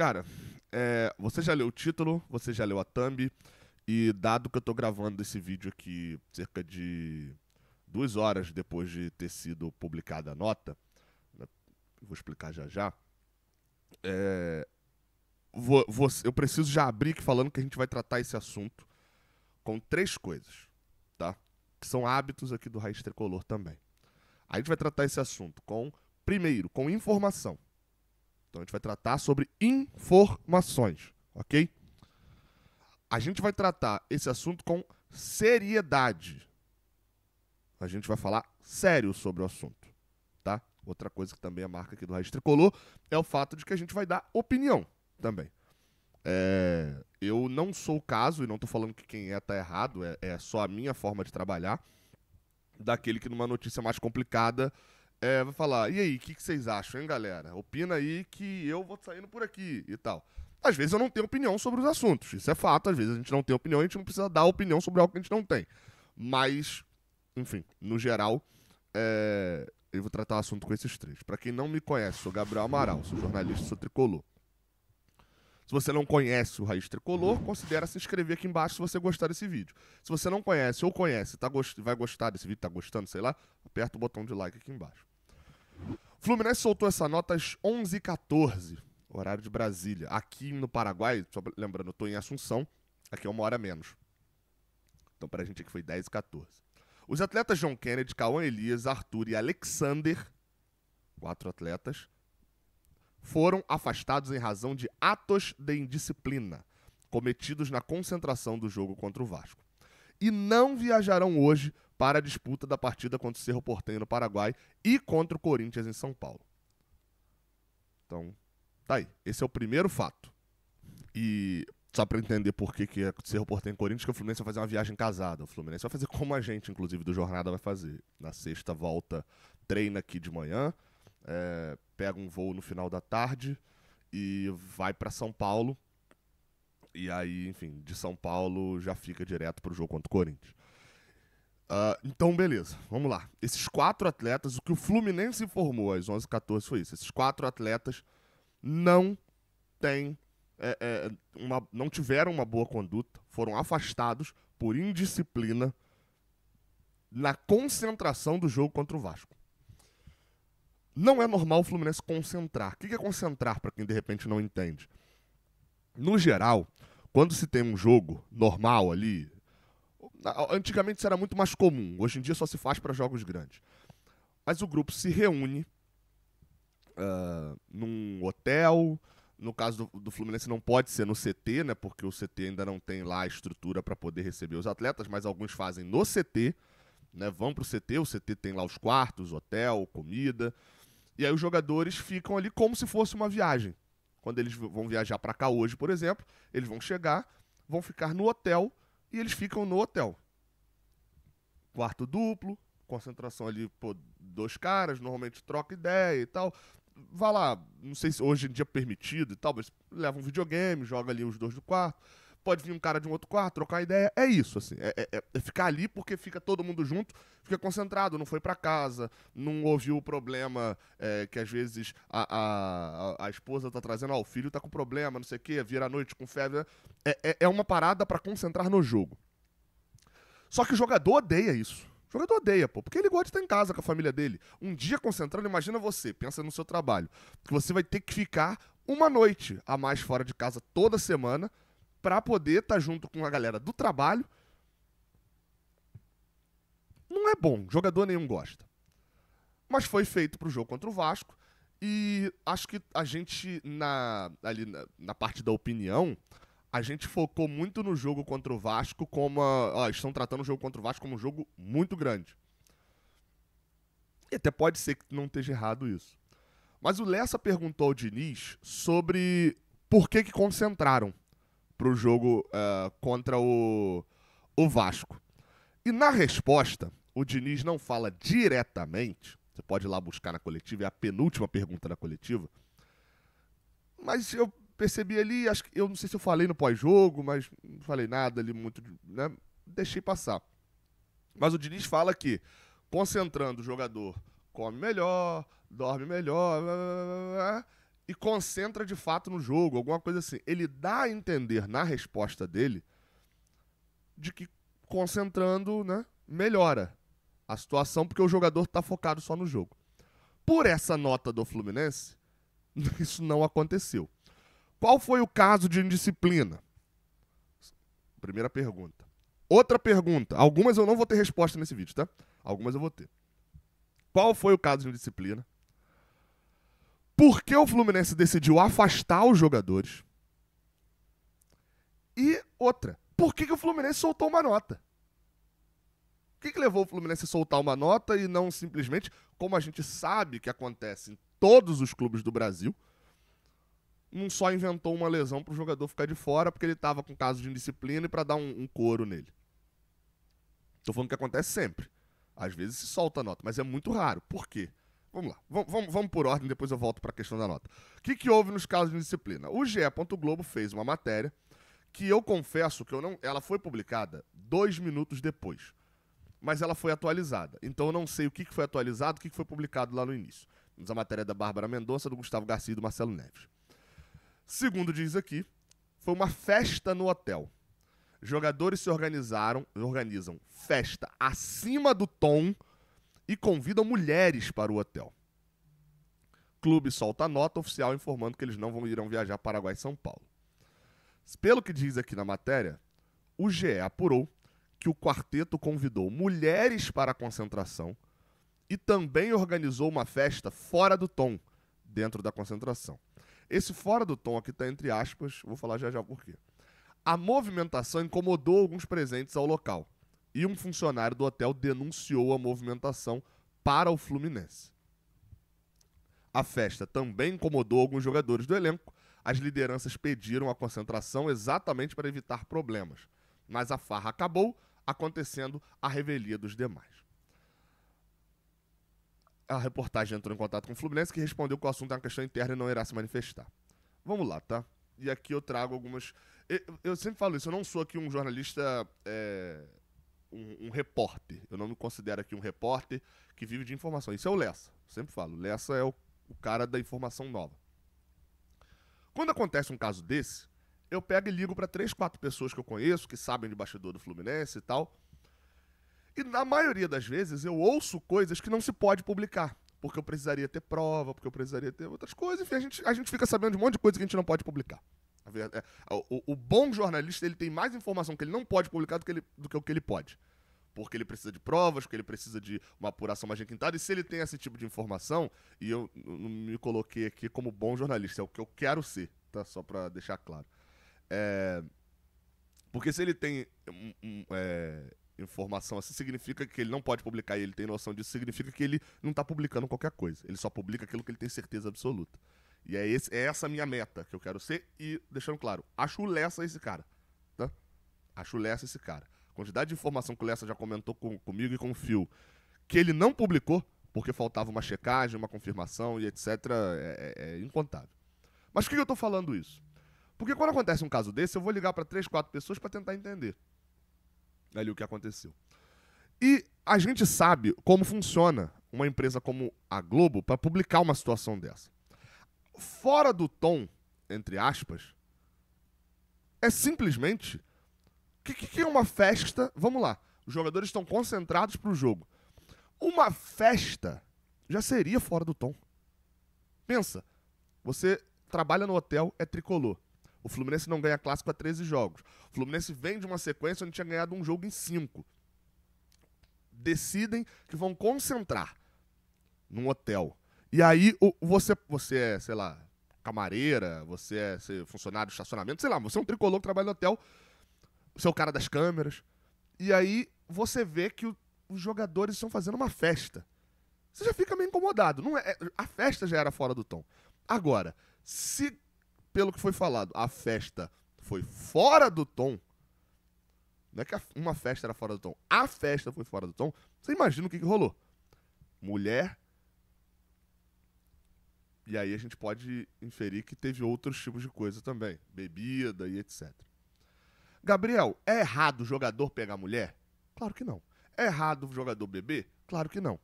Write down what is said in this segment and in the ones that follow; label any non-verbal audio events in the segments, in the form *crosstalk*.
Cara, é, você já leu o título, você já leu a thumb, e dado que eu tô gravando esse vídeo aqui cerca de duas horas depois de ter sido publicada a nota, né, vou explicar já já, é, vou, vou, eu preciso já abrir aqui falando que a gente vai tratar esse assunto com três coisas, tá? Que são hábitos aqui do Raiz Tricolor também. A gente vai tratar esse assunto com, primeiro, com informação. Então a gente vai tratar sobre informações, ok? A gente vai tratar esse assunto com seriedade. A gente vai falar sério sobre o assunto, tá? Outra coisa que também é marca aqui do Raiz Tricolor é o fato de que a gente vai dar opinião também. É, eu não sou o caso, e não estou falando que quem é tá errado, é, é só a minha forma de trabalhar, daquele que numa notícia mais complicada é, vai falar, e aí, o que, que, vocês acham, hein, galera? Opina aí que eu vou saindo por aqui e tal. Às vezes eu não tenho opinião sobre os assuntos, isso é fato, às vezes a gente não tem opinião, e a gente não precisa dar opinião sobre algo que a gente não tem. Mas, enfim, no geral, é, eu vou tratar o assunto com esses três. Para quem não me conhece, sou Gabriel Amaral, sou jornalista, sou tricolor. Se você não conhece o Raiz Tricolor, considere se inscrever aqui embaixo se você gostar desse vídeo. Se você não conhece ou conhece, tá gost... vai gostar desse vídeo, tá gostando, sei lá, aperta o botão de like aqui embaixo. Fluminense soltou essa nota às 11h14, horário de Brasília. Aqui no Paraguai, só lembrando, eu estou em Assunção, aqui é uma hora menos. Então para a gente aqui foi 10h14. Os atletas John Kennedy, Cauã Elias, Arthur e Alexander, quatro atletas, foram afastados em razão de atos de indisciplina cometidos na concentração do jogo contra o Vasco. E não viajarão hoje para a disputa da partida contra o Cerro Porteño no Paraguai e contra o Corinthians em São Paulo. Então, tá aí. Esse é o primeiro fato. E só para entender por que, que é Cerro Porteño e Corinthians, que o Fluminense vai fazer uma viagem casada. O Fluminense vai fazer como a gente, inclusive, do Jornada vai fazer. Na sexta volta, treina aqui de manhã, é, pega um voo no final da tarde e vai para São Paulo. E aí, enfim, de São Paulo já fica direto pro jogo contra o Corinthians. Uh, então, beleza, vamos lá. Esses quatro atletas, o que o Fluminense informou às 11h14 foi isso. Esses quatro atletas não têm, é, é, uma, não tiveram uma boa conduta, foram afastados por indisciplina na concentração do jogo contra o Vasco. Não é normal o Fluminense concentrar. O que é concentrar para quem de repente não entende? No geral, quando se tem um jogo normal ali, Antigamente isso era muito mais comum, hoje em dia só se faz para jogos grandes. Mas o grupo se reúne uh, num hotel. No caso do, do, Fluminense, não pode ser no CT, né? Porque o CT ainda não tem lá a estrutura para poder receber os atletas, mas alguns fazem no CT, né? Vão pro CT, o CT tem lá os quartos, hotel, comida. E aí os jogadores ficam ali como se fosse uma viagem. Quando eles vão viajar para cá hoje, por exemplo, eles vão chegar, vão ficar no hotel e eles ficam no hotel. Quarto duplo, concentração ali, pô, dois caras, normalmente troca ideia e tal. Vai lá, não sei se hoje em dia é permitido e tal, mas leva um videogame, joga ali os dois do quarto pode vir um cara de um outro quarto, trocar ideia. É isso, assim. É, é, é ficar ali porque fica todo mundo junto, fica concentrado, não foi para casa, não ouviu o problema é, que às vezes a, a, a, esposa tá trazendo, ó, o filho tá com problema, não sei o quê, vira à noite com febre. É, é, é uma parada para concentrar no jogo. Só que o jogador odeia isso. O jogador odeia, pô, porque ele gosta de estar em casa com a família dele. Um dia concentrando, imagina você, pensa no seu trabalho, que você vai ter que ficar uma noite a mais fora de casa toda semana para poder estar tá junto com a galera do trabalho. Não é bom, jogador nenhum gosta. Mas foi feito para o jogo contra o Vasco. E acho que a gente, na, ali na, na, parte da opinião, a gente focou muito no jogo contra o Vasco como. A, ó, estão tratando o jogo contra o Vasco como um jogo muito grande. E até pode ser que não esteja errado isso. Mas o Lessa perguntou ao Diniz sobre por que, que concentraram pro jogo uh, contra o, o Vasco. E na resposta, o Diniz não fala diretamente, você pode ir lá buscar na coletiva, é a penúltima pergunta da coletiva, mas eu percebi ali, acho que, eu não sei se eu falei no pós-jogo, mas não falei nada ali muito, né? Deixei passar. Mas o Diniz fala que concentrando o jogador come melhor, dorme melhor, blá, blá, blá, e concentra de fato no jogo, alguma coisa assim. Ele dá a entender na resposta dele de que concentrando, né, melhora a situação porque o jogador está focado só no jogo. Por essa nota do Fluminense, *laughs* isso não aconteceu. Qual foi o caso de indisciplina? Primeira pergunta. Outra pergunta. Algumas eu não vou ter resposta nesse vídeo, tá? Algumas eu vou ter. Qual foi o caso de indisciplina? porque o Fluminense decidiu afastar os jogadores. E outra, por que, que o Fluminense soltou uma nota? O que, que levou o Fluminense a soltar uma nota e não simplesmente, como a gente sabe que acontece em todos os clubes do Brasil, não só inventou uma lesão para o jogador ficar de fora porque ele estava com caso de indisciplina e para dar um, um couro nele? Estou falando que acontece sempre. Às vezes se solta a nota, mas é muito raro. Por quê? Vamos lá, vamos, vamos, vamos por ordem, depois eu volto para a questão da nota. O que, que houve nos casos de disciplina? O GE. Globo fez uma matéria que eu confesso que eu não. Ela foi publicada dois minutos depois. Mas ela foi atualizada. Então eu não sei o que, que foi atualizado, o que, que foi publicado lá no início. Mas a matéria é da Bárbara Mendonça, do Gustavo Garcia e do Marcelo Neves. Segundo diz aqui, foi uma festa no hotel. Jogadores se organizaram, organizam festa acima do tom e convidam mulheres para o hotel. Clube solta nota oficial informando que eles não vão, irão viajar para Paraguai e São Paulo. Pelo que diz aqui na matéria, o GE apurou que o quarteto convidou mulheres para a concentração e também organizou uma festa fora do tom dentro da concentração. Esse fora do tom aqui está entre aspas, vou falar já já por quê. A movimentação incomodou alguns presentes ao local, e um funcionário do hotel denunciou a movimentação para o Fluminense. A festa também incomodou alguns jogadores do elenco. As lideranças pediram a concentração exatamente para evitar problemas. Mas a farra acabou, acontecendo a revelia dos demais. A reportagem entrou em contato com o Fluminense, que respondeu que o assunto é uma questão interna e não irá se manifestar. Vamos lá, tá? E aqui eu trago algumas. Eu, sempre falo isso, eu não sou aqui um jornalista é, um, um, repórter. Eu não me considero aqui um repórter que vive de informação. Isso é o Lessa. Eu sempre falo. Lessa é o, o cara da informação nova. Quando acontece um caso desse, eu pego e ligo para três, quatro pessoas que eu conheço, que sabem de bastidor do Fluminense e tal. E na maioria das vezes eu ouço coisas que não se pode publicar. Porque eu precisaria ter prova, porque eu precisaria ter outras coisas. Enfim, a gente, a gente fica sabendo de um monte de coisa que a gente não pode publicar. É, o, o, bom jornalista ele tem mais informação que ele não pode publicar do que, ele, do que o que ele pode. Porque ele precisa de provas, porque ele precisa de uma apuração mais requintada. E se ele tem esse tipo de informação, e eu me coloquei aqui como bom jornalista, é o que eu quero ser, tá? Só para deixar claro. É, porque se ele tem um, um, é, informação assim, significa que ele não pode publicar e ele tem noção disso, significa que ele não está publicando qualquer coisa. Ele só publica aquilo que ele tem certeza absoluta. E é, esse, é essa minha meta que eu quero ser. E, deixando claro, acho Lessa esse cara. Tá? Acho Lessa esse cara. A quantidade de informação que o Lessa já comentou com, comigo e com o Phil, que ele não publicou, porque faltava uma checagem, uma confirmação e etc., é, é, é incontável. Mas por que eu estou falando isso? Porque quando acontece um caso desse, eu vou ligar para três, quatro pessoas para tentar entender ali o que aconteceu. E a gente sabe como funciona uma empresa como a Globo para publicar uma situação dessa fora do tom, entre aspas, é simplesmente. O que, que é uma festa? Vamos lá. Os jogadores estão concentrados para o jogo. Uma festa já seria fora do tom. Pensa, você trabalha no hotel, é tricolor. O Fluminense não ganha clássico há 13 jogos. O Fluminense vem de uma sequência onde tinha ganhado um jogo em 5. Decidem que vão concentrar num hotel e aí o, você, você é, sei lá, camareira, é, você é funcionário de estacionamento, sei lá, você é um tricolor que trabalha no hotel, você é o cara das câmeras. E aí você vê que o, os jogadores estão fazendo uma festa. Você já fica meio incomodado. Não é, é a festa já era fora do tom. Agora, se, pelo que foi falado, a festa foi fora do tom, não é que uma festa era fora do tom, a festa foi fora do tom, você imagina o que, que rolou. Mulher e aí a gente pode inferir que teve outros tipos de coisa também, bebida e etc. Gabriel, é errado o jogador pegar mulher? Claro que não. É errado o jogador beber? Claro que não.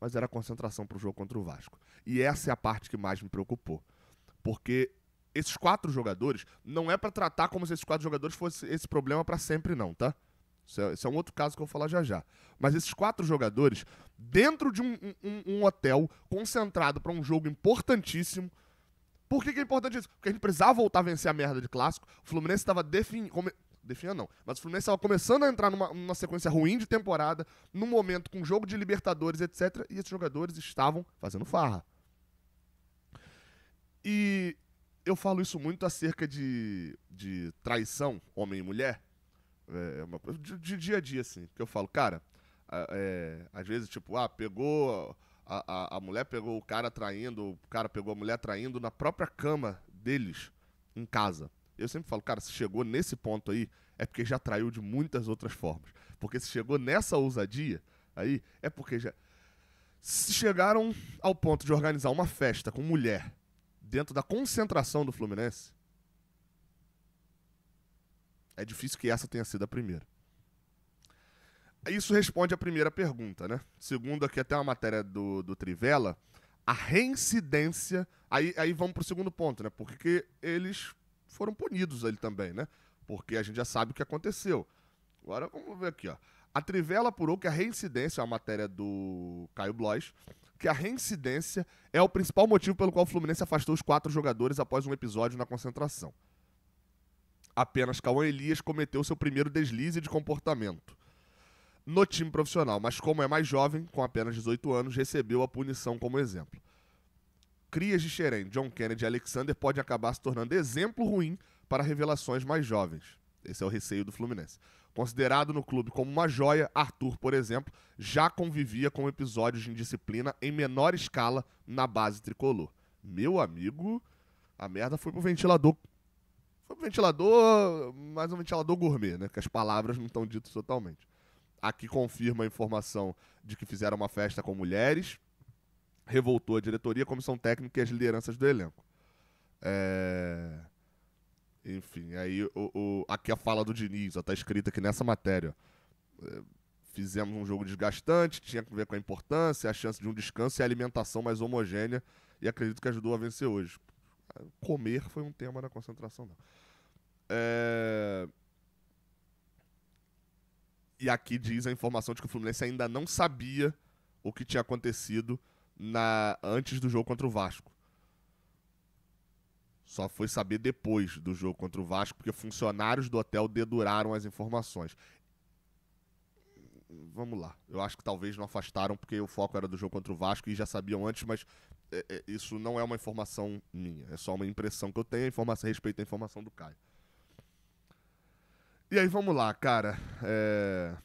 Mas era concentração para o jogo contra o Vasco. E essa é a parte que mais me preocupou. Porque esses quatro jogadores, não é para tratar como se esses quatro jogadores fosse esse problema para sempre, não, tá? Esse é, é um outro caso que eu vou falar já já. Mas esses quatro jogadores, dentro de um, um, um hotel, concentrado para um jogo importantíssimo. Por que, que é importante isso? Porque a gente precisava voltar a vencer a merda de clássico. O Fluminense estava definindo. Definha não. Mas o Fluminense estava começando a entrar numa, numa, sequência ruim de temporada, num momento com jogo de Libertadores, etc. E esses jogadores estavam fazendo farra. E eu falo isso muito acerca de, de traição, homem e mulher é, é uma coisa de, de, dia a dia, assim. Porque eu falo, cara, é, às vezes, tipo, ah, pegou. A, a, a, mulher pegou o cara traindo, o cara pegou a mulher traindo na própria cama deles, em casa. Eu sempre falo, cara, se chegou nesse ponto aí, é porque já traiu de muitas outras formas. Porque se chegou nessa ousadia aí, é porque já. Se chegaram ao ponto de organizar uma festa com mulher dentro da concentração do Fluminense, é difícil que essa tenha sido a primeira. Isso responde à primeira pergunta, né? Segundo aqui até uma matéria do, do Trivela, a reincidência. Aí, aí vamos para o segundo ponto, né? Porque eles foram punidos ali também, né? Porque a gente já sabe o que aconteceu. Agora vamos ver aqui, ó. A Trivela apurou que a reincidência, é uma matéria do Caio Blois, que a reincidência é o principal motivo pelo qual o Fluminense afastou os quatro jogadores após um episódio na concentração. Apenas Cauã Elias cometeu seu primeiro deslize de comportamento no time profissional, mas como é mais jovem, com apenas 18 anos, recebeu a punição como exemplo. Crias de Xerém, John Kennedy e Alexander podem acabar se tornando exemplo ruim para revelações mais jovens. Esse é o receio do Fluminense. Considerado no clube como uma joia, Arthur, por exemplo, já convivia com episódios de indisciplina em menor escala na base tricolor. Meu amigo, a merda foi pro ventilador foi um ventilador, mais um ventilador gourmet, né? Que as palavras não estão ditas totalmente. Aqui confirma a informação de que fizeram uma festa com mulheres, revoltou a diretoria, a comissão técnica e as lideranças do elenco. É... Enfim, aí o, o... aqui a fala do Diniz, ó, tá escrita aqui nessa matéria. É... Fizemos um jogo desgastante, tinha que ver com a importância, a chance de um descanso e a alimentação mais homogênea, e acredito que ajudou a vencer hoje. Comer foi um tema da concentração, não. É... E aqui diz a informação de que o Fluminense ainda não sabia o que tinha acontecido na antes do jogo contra o Vasco. Só foi saber depois do jogo contra o Vasco, porque funcionários do hotel deduraram as informações vamos lá. Eu acho que talvez não afastaram porque o foco era do jogo contra o Vasco e já sabiam antes, mas é, é, isso não é uma informação minha. É só uma impressão que eu tenho a, informação, a respeito da informação do Caio. E aí, vamos lá, cara. É...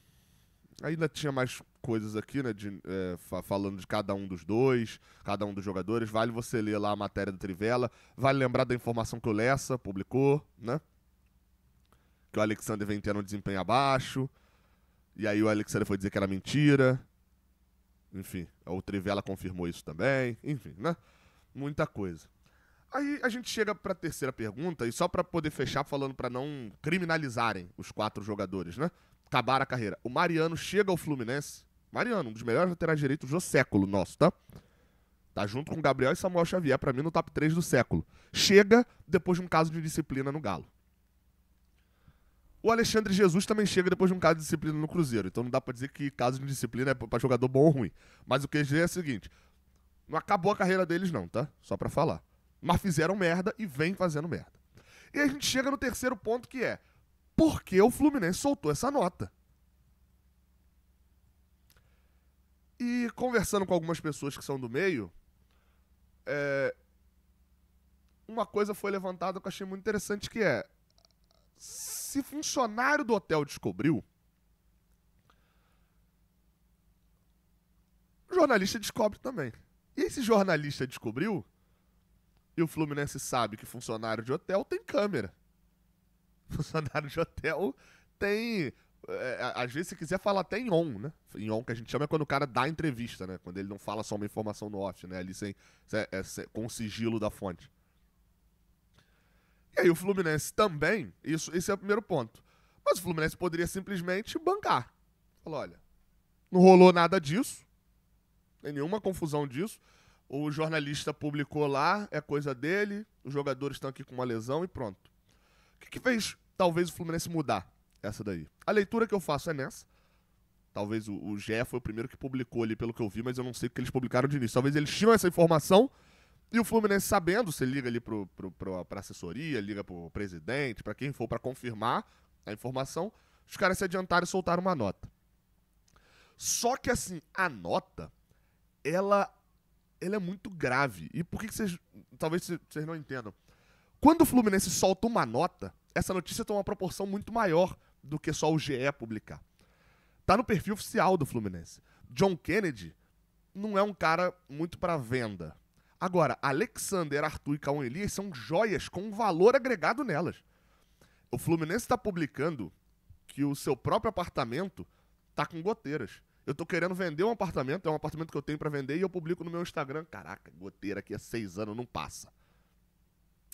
Ainda tinha mais coisas aqui, né? De, é, falando de cada um dos dois, cada um dos jogadores. Vale você ler lá a matéria do Trivela. Vale lembrar da informação que o Lessa publicou, né? Que o Alexander vem tendo um desempenho abaixo. E aí o Alexander foi dizer que era mentira. Enfim, o Trivela confirmou isso também. Enfim, né? Muita coisa. Aí a gente chega para a terceira pergunta, e só para poder fechar falando para não criminalizarem os quatro jogadores, né? Acabar a carreira. O Mariano chega ao Fluminense. Mariano, um dos melhores laterais direitos do século nosso, tá? Tá junto com Gabriel e Samuel Xavier, para mim, no top 3 do século. Chega depois de um caso de disciplina no Galo. O Alexandre Jesus também chega depois de um caso de disciplina no Cruzeiro. Então não dá para dizer que caso de disciplina é para jogador bom ou ruim. Mas o que dizer é o seguinte: não acabou a carreira deles, não, tá? Só para falar. Mas fizeram merda e vem fazendo merda. E a gente chega no terceiro ponto que é: por que o Fluminense soltou essa nota? E conversando com algumas pessoas que são do meio, é, uma coisa foi levantada que eu achei muito interessante que é se funcionário do hotel descobriu, jornalista descobre também. E esse jornalista descobriu, e o Fluminense sabe que funcionário de hotel tem câmera. *laughs* Funcionário de hotel tem. É, é às vezes, se quiser, fala até em on, né? Em on que a gente chama é quando o cara dá entrevista, né? Quando ele não fala só uma informação no off, né? Ali sem, é, é com o sigilo da fonte. E aí o Fluminense também, isso, esse é o primeiro ponto. Mas o Fluminense poderia simplesmente bancar. Falou, olha, não rolou nada disso, tem nenhuma confusão disso. O jornalista publicou lá, é coisa dele, os jogadores estão aqui com uma lesão e pronto. O que, que fez talvez o Fluminense mudar essa daí? A leitura que eu faço é nessa. Talvez o, o Gé foi o primeiro que publicou ali, pelo que eu vi, mas eu não sei o que eles publicaram de início. Talvez eles tinham essa informação e o Fluminense sabendo, você liga ali pro, pro, pro, pra assessoria, liga pro presidente, para quem for para confirmar a informação, os caras se adiantaram e soltaram uma nota. Só que assim, a nota, ela, ela é muito grave. E por que, que vocês. Talvez vocês não entendam. Quando o Fluminense solta uma nota, essa notícia toma uma proporção muito maior do que só o GE publicar. Tá no perfil oficial do Fluminense. John Kennedy não é um cara muito para venda. Agora, Alexander, Arthur e Cauã Elias são joias com valor agregado nelas. O Fluminense está publicando que o seu próprio apartamento tá com goteiras. Eu tô querendo vender um apartamento, é um apartamento que eu tenho para vender e eu publico no meu Instagram. Caraca, goteira aqui há seis anos não passa.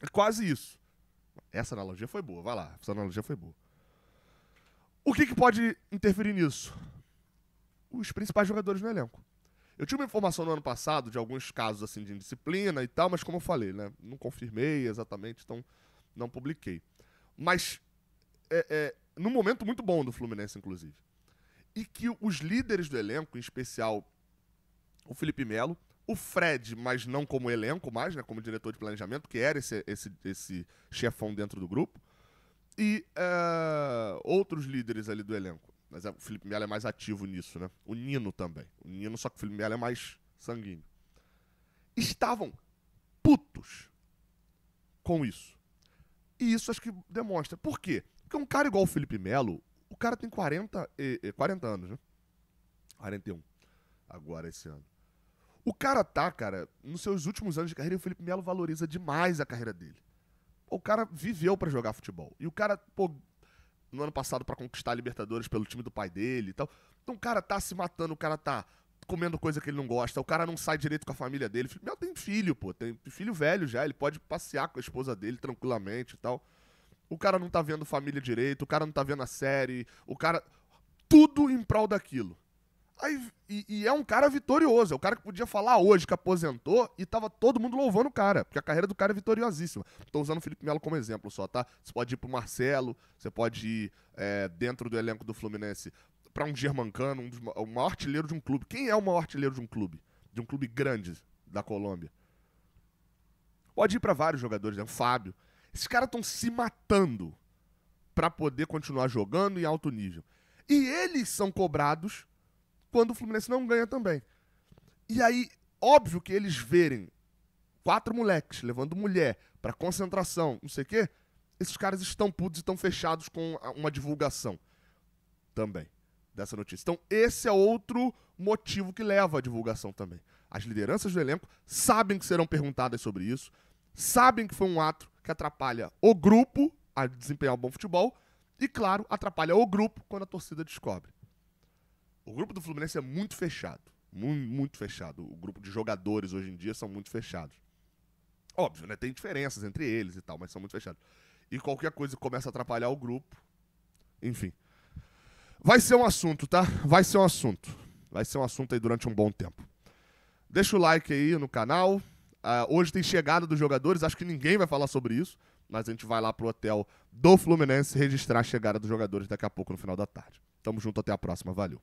É quase isso. Essa analogia foi boa, vai lá. Essa analogia foi boa. O que, que pode interferir nisso? Os principais jogadores no elenco. Eu tive uma informação no ano passado de alguns casos assim de indisciplina e tal, mas como eu falei, né, não confirmei exatamente, então não publiquei. Mas é, é, num momento muito bom do Fluminense, inclusive. E que os líderes do elenco, em especial o Felipe Melo, o Fred, mas não como elenco mais, né, como diretor de planejamento, que era esse, esse, esse chefão dentro do grupo, e uh, outros líderes ali do elenco. Mas é, o Felipe Melo é mais ativo nisso, né? O Nino também. O Nino, só que o Felipe Melo é mais sanguíneo. Estavam putos com isso. E isso acho que demonstra. Por quê? Porque um cara igual o Felipe Melo, o cara tem 40, e, e 40 anos, né? 41. Agora, esse ano. O cara tá, cara, nos seus últimos anos de carreira, o Felipe Melo valoriza demais a carreira dele. O cara viveu para jogar futebol. E o cara, pô, no ano passado para conquistar a Libertadores pelo time do pai dele e tal. Então o cara tá se matando, o cara tá comendo coisa que ele não gosta, o cara não sai direito com a família dele. Meu, tem filho, pô, tem filho velho já, ele pode passear com a esposa dele tranquilamente e tal. O cara não tá vendo família direito, o cara não tá vendo a série, o cara. Tudo em prol daquilo. Aí, e, e, é um cara vitorioso. É o cara que podia falar hoje que aposentou e tava todo mundo louvando o cara, porque a carreira do cara é vitoriosíssima. Tô usando o Felipe Melo como exemplo só, tá? Você pode ir pro Marcelo, você pode ir é, dentro do elenco do Fluminense para um Germancano, um dos, o maior artilheiro de um clube. Quem é o maior artilheiro de um clube? De um clube grande da Colômbia. Pode ir para vários jogadores, né? O Fábio. Esses caras estão se matando para poder continuar jogando em alto nível. E eles são cobrados quando o Fluminense não ganha também. E aí, óbvio que eles verem quatro moleques levando mulher para concentração, não sei o quê, esses caras estão putos e estão fechados com uma divulgação também dessa notícia. Então, esse é outro motivo que leva à divulgação também. As lideranças do elenco sabem que serão perguntadas sobre isso, sabem que foi um ato que atrapalha o grupo a desempenhar um bom futebol e, claro, atrapalha o grupo quando a torcida descobre o grupo do Fluminense é muito fechado. Muito, muito fechado. O grupo de jogadores hoje em dia são muito fechados. Óbvio, né? Tem diferenças entre eles e tal, mas são muito fechados. E qualquer coisa que começa a atrapalhar o grupo. Enfim. Vai ser um assunto, tá? Vai ser um assunto. Vai ser um assunto aí durante um bom tempo. Deixa o like aí no canal. Uh, hoje tem chegada dos jogadores, acho que ninguém vai falar sobre isso, mas a gente vai lá pro hotel do Fluminense registrar a chegada dos jogadores daqui a pouco no final da tarde. Tamo junto, até a próxima, valeu.